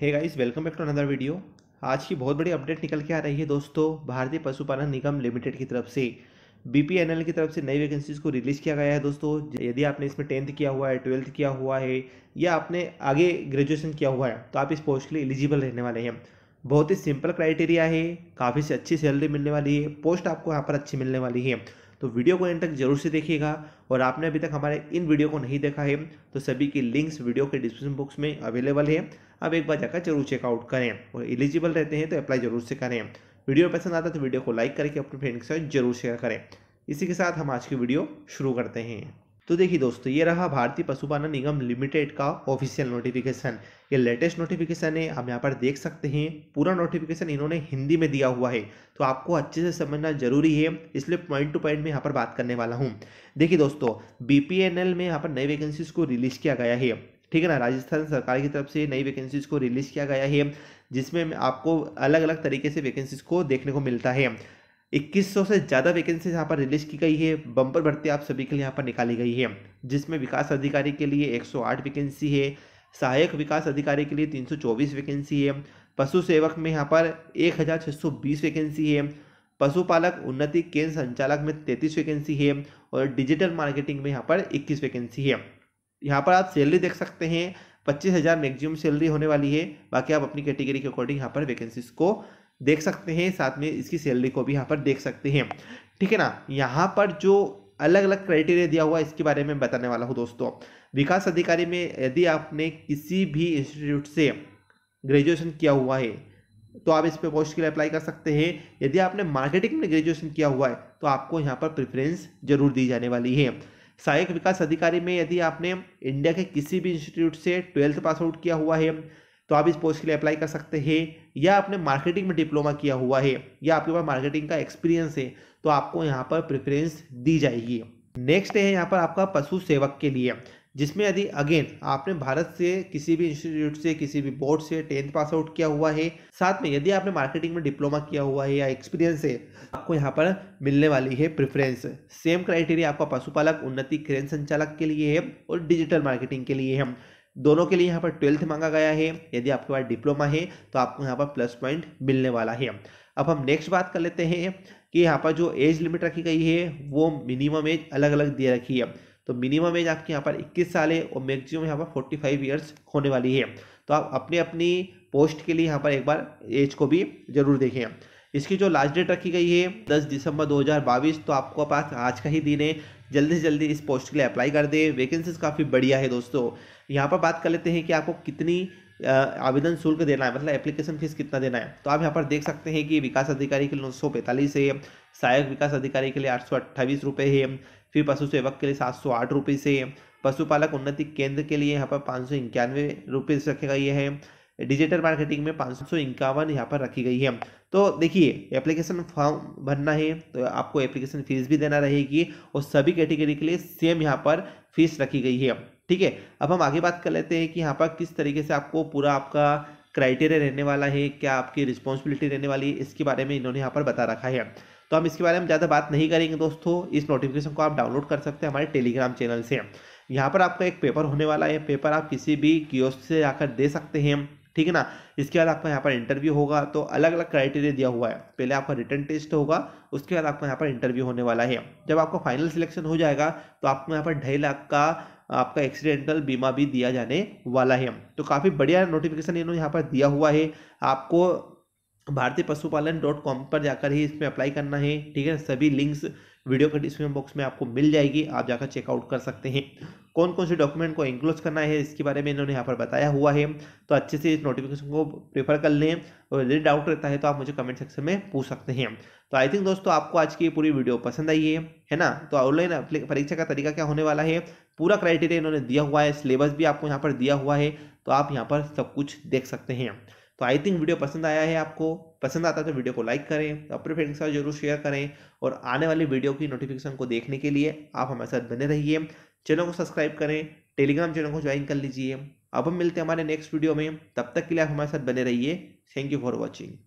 hey guys welcome back to another video आज की बहुत बड़ी अपडेट निकल के आ रही है दोस्तों भारतीय पशुपालन निगम लिमिटेड की तरफ से बीपीएनएल की तरफ से नई वैकेंसीज को रिलीज़ किया गया है दोस्तों यदि आपने इसमें टेंथ किया हुआ है ट्वेल्थ किया हुआ है या आपने आगे ग्रेजुएशन किया हुआ है तो आप इस पोस्ट के लिए एलिजिबल रहने वाले हैं बहुत ही सिंपल क्राइटेरिया है काफ़ी से अच्छी सैलरी मिलने वाली है पोस्ट आपको यहाँ पर अच्छी मिलने वाली है तो वीडियो को एंड तक जरूर से देखिएगा और आपने अभी तक हमारे इन वीडियो को नहीं देखा है तो सभी की लिंक्स वीडियो के डिस्क्रिप्शन बॉक्स में अवेलेबल है आप एक बार जाकर जरूर चेकआउट करें और एलिजिबल रहते हैं तो अप्लाई जरूर से करें वीडियो पसंद आता है तो वीडियो को लाइक करके अपने फ्रेंड के साथ जरूर शेयर करें इसी के साथ हम आज की वीडियो शुरू करते हैं तो देखिए दोस्तों ये रहा भारतीय पशुपालन निगम लिमिटेड का ऑफिशियल नोटिफिकेशन ये लेटेस्ट नोटिफिकेशन है आप यहाँ पर देख सकते हैं पूरा नोटिफिकेशन इन्होंने हिंदी में दिया हुआ है तो आपको अच्छे से समझना जरूरी है इसलिए पॉइंट टू पॉइंट में यहाँ पर बात करने वाला हूँ देखिए दोस्तों बी में यहाँ पर नई वैकेंसीज को रिलीज किया गया है ठीक है ना राजस्थान सरकार की तरफ से नई वैकेंसीज को रिलीज किया गया है जिसमें आपको अलग अलग तरीके से वैकेंसीज को देखने को मिलता है 2100 से ज़्यादा वैकेंसी यहाँ पर रिलीज की गई है बम्पर भर्ती आप सभी के लिए यहाँ पर निकाली गई है जिसमें विकास अधिकारी के लिए 108 वैकेंसी है सहायक विकास अधिकारी के लिए 324 वैकेंसी है पशु सेवक में यहाँ पर 1620 वैकेंसी है पशुपालक उन्नति केंद्र संचालक में तैंतीस वैकेंसी है और डिजिटल मार्केटिंग में यहाँ पर इक्कीस वैकेंसी है यहाँ पर आप सैलरी देख सकते हैं पच्चीस हज़ार मैक्सिमम सैलरी होने वाली है बाकी आप अपनी कैटेगरी के अकॉर्डिंग यहाँ पर वैकेंसीज को देख सकते हैं साथ में इसकी सैलरी को भी यहाँ पर देख सकते हैं ठीक है ना यहाँ पर जो अलग अलग क्राइटेरिया दिया हुआ है इसके बारे में बताने वाला हूँ दोस्तों विकास अधिकारी में यदि आपने किसी भी इंस्टीट्यूट से ग्रेजुएशन किया हुआ है तो आप इस पर पोस्ट के लिए अप्लाई कर सकते हैं यदि आपने मार्केटिंग में ग्रेजुएशन किया हुआ है तो आपको यहाँ पर प्रेफरेंस जरूर दी जाने वाली है सहायक विकास अधिकारी में यदि आपने इंडिया के किसी भी इंस्टीट्यूट से ट्वेल्थ पास आउट किया हुआ है तो आप इस पोस्ट के लिए अप्लाई कर सकते हैं या आपने मार्केटिंग में डिप्लोमा किया हुआ है या आपके पास मार्केटिंग का एक्सपीरियंस है तो आपको यहाँ पर प्रेफरेंस दी जाएगी नेक्स्ट है यहाँ पर आपका पशु सेवक के लिए जिसमें यदि अगेन आपने भारत से किसी भी इंस्टीट्यूट से किसी भी बोर्ड से टेंथ पास आउट किया हुआ है साथ में यदि आपने मार्केटिंग में डिप्लोमा किया हुआ है या एक्सपीरियंस है आपको यहाँ पर मिलने वाली है प्रेफरेंस सेम क्राइटेरिया आपका पशुपालक उन्नति क्रेन संचालक के लिए है और डिजिटल मार्केटिंग के लिए है दोनों के लिए यहाँ पर ट्वेल्थ मांगा गया है यदि आपके पास डिप्लोमा है तो आपको यहाँ पर प्लस पॉइंट मिलने वाला है अब हम नेक्स्ट बात कर लेते हैं कि यहाँ पर जो एज लिमिट रखी गई है वो मिनिमम एज अलग अलग दे रखी है तो मिनिमम एज आपके यहाँ पर 21 साल है और मैक्सिमम यहाँ पर 45 फाइव ईयर्स होने वाली है तो आप अपनी अपनी पोस्ट के लिए यहाँ पर एक बार एज को भी जरूर देखें इसकी जो लास्ट डेट रखी गई है 10 दिसंबर 2022 तो आपको पास आज का ही दिन है जल्दी से जल्दी इस पोस्ट के लिए अप्लाई कर दें वैकेंसीज काफ़ी बढ़िया है दोस्तों यहाँ पर बात कर लेते हैं कि आपको कितनी आवेदन शुल्क देना है मतलब एप्लीकेशन फीस कितना देना है तो आप यहाँ पर देख सकते हैं कि विकास अधिकारी के लिए नौ सौ पैंतालीस है सहायक विकास अधिकारी के लिए आठ सौ अट्ठाईस रुपये है फिर पशु सेवक के लिए सात सौ आठ रुपये से पशुपालक उन्नति केंद्र के लिए यहाँ पर पाँच सौ इक्यानवे रुपये रखेगा ये है डिजिटल मार्केटिंग में पाँच सौ इक्यावन यहाँ पर रखी गई है तो देखिए एप्लीकेशन फॉर्म भरना है तो आपको एप्लीकेशन फीस भी देना रहेगी और सभी कैटेगरी के, के लिए सेम यहाँ पर फीस रखी गई है ठीक है अब हम आगे बात कर लेते हैं कि यहाँ पर किस तरीके से आपको पूरा आपका क्राइटेरिया रहने वाला है क्या आपकी रिस्पॉन्सिबिलिटी रहने वाली है इसके बारे में इन्होंने यहाँ पर बता रखा है तो हम इसके बारे में ज़्यादा बात नहीं करेंगे दोस्तों इस नोटिफिकेशन को आप डाउनलोड कर सकते हैं हमारे टेलीग्राम चैनल से यहाँ पर आपका एक पेपर होने वाला है पेपर आप किसी भी कियोस्क से आकर दे सकते हैं ठीक है ना इसके बाद आपका यहाँ पर इंटरव्यू होगा तो अलग अलग क्राइटेरिया दिया हुआ है पहले आपका रिटर्न टेस्ट होगा उसके बाद आपका यहाँ पर इंटरव्यू होने वाला है जब आपका फाइनल सिलेक्शन हो जाएगा तो आपको यहाँ पर ढाई लाख का आपका एक्सीडेंटल बीमा भी दिया जाने वाला है तो काफ़ी बढ़िया नोटिफिकेशन इन्होंने यहाँ पर दिया हुआ है आपको भारतीय पशुपालन डॉट कॉम पर जाकर ही इसमें अप्लाई करना है ठीक है सभी लिंक्स वीडियो का डिस्क्रिप्शन बॉक्स में आपको मिल जाएगी आप जाकर चेकआउट कर सकते हैं कौन कौन से डॉक्यूमेंट को इंक्लोज करना है इसके बारे में इन्होंने यहाँ पर बताया हुआ है तो अच्छे से इस नोटिफिकेशन को प्रेफर कर लें और यदि डाउट रहता है तो आप मुझे कमेंट सेक्शन में पूछ सकते हैं तो आई थिंक दोस्तों आपको आज की पूरी वीडियो पसंद आई है है ना तो ऑनलाइन परीक्षा का तरीका क्या होने वाला है पूरा क्राइटेरिया इन्होंने दिया हुआ है सिलेबस भी आपको यहाँ पर दिया हुआ है तो आप यहाँ पर सब कुछ देख सकते हैं तो आई थिंक वीडियो पसंद आया है आपको पसंद आता है तो वीडियो को लाइक करें अपने फ्रेंड के साथ जरूर शेयर करें और आने वाली वीडियो की नोटिफिकेशन को देखने के लिए आप हमारे साथ बने रहिए चैनल को सब्सक्राइब करें टेलीग्राम चैनल को ज्वाइन कर लीजिए अब हम मिलते हैं हमारे नेक्स्ट वीडियो में तब तक के लिए आप हमारे साथ बने रहिए थैंक यू फॉर वॉचिंग